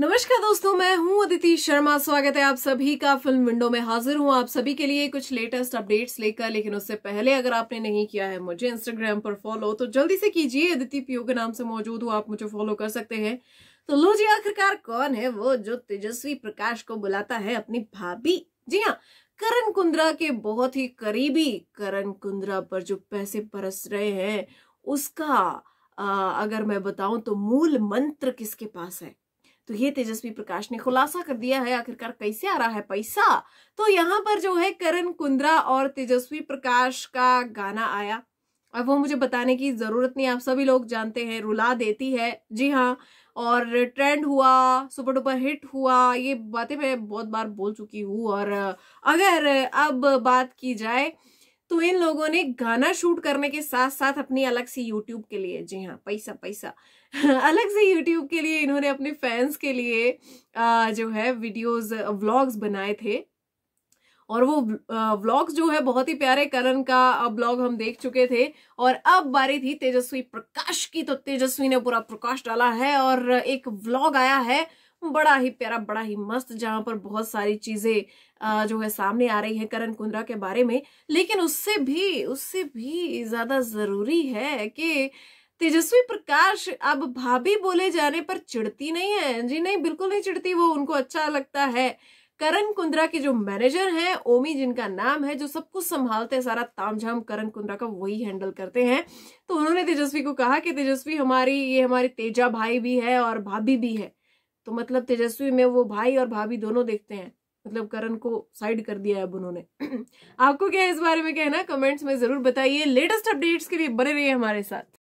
नमस्कार दोस्तों मैं हूं अदिति शर्मा स्वागत है आप सभी का फिल्म विंडो में हाजिर हूं आप सभी के लिए कुछ लेटेस्ट अपडेट्स लेकर लेकिन उससे पहले अगर आपने नहीं किया है मुझे इंस्टाग्राम पर फॉलो तो जल्दी से कीजिए अदिति पीओ के नाम से मौजूद हूं आप मुझे फॉलो कर सकते हैं तो लो जी आखिरकार कौन है वो जो तेजस्वी प्रकाश को बुलाता है अपनी भाभी जी हाँ करण कुंद्रा के बहुत ही करीबी करण कुंद्रा पर जो पैसे बरस रहे हैं उसका आ, अगर मैं बताऊं तो मूल मंत्र किसके पास है तो ये तेजस्वी प्रकाश ने खुलासा कर दिया है आखिरकार कैसे आ रहा है पैसा तो यहाँ पर जो है करण कुंद्रा और तेजस्वी प्रकाश का गाना आया अब वो मुझे बताने की ज़रूरत नहीं आप सभी लोग जानते हैं रुला देती है जी हाँ और ट्रेंड हुआ सुपर डुपर हिट हुआ ये बातें मैं बहुत बार बोल चुकी हूँ और अगर अब बात की जाए तो इन लोगों ने गाना शूट करने के साथ साथ अपनी अलग से यूट्यूब के लिए जी हाँ पैसा पैसा अलग से यूट्यूब के लिए इन्होंने अपने फैंस के लिए आ, जो है वीडियोस व्लॉग्स बनाए थे और वो व्लॉग्स जो है बहुत ही प्यारे करण का ब्लॉग हम देख चुके थे और अब बारी थी तेजस्वी प्रकाश की तो तेजस्वी ने पूरा प्रकाश डाला है और एक व्लॉग आया है बड़ा ही प्यारा बड़ा ही मस्त जहां पर बहुत सारी चीजें जो है सामने आ रही है करण कुंद्रा के बारे में लेकिन उससे भी उससे भी ज्यादा जरूरी है कि तेजस्वी प्रकाश अब भाभी बोले जाने पर चिड़ती नहीं है जी नहीं बिल्कुल नहीं चिड़ती वो उनको अच्छा लगता है करण कुंद्रा के जो मैनेजर हैं ओमी जिनका नाम है जो सब कुछ संभालते हैं सारा तामझाम करण कुंद्रा का वही हैंडल करते हैं तो उन्होंने तेजस्वी को कहा कि तेजस्वी हमारी ये हमारी तेजा भाई भी है और भाभी भी है तो मतलब तेजस्वी में वो भाई और भाभी दोनों देखते हैं मतलब करण को साइड कर दिया है अब उन्होंने आपको क्या है इस बारे में कहना कमेंट्स में जरूर बताइए लेटेस्ट अपडेट्स के लिए बने रहिए हमारे साथ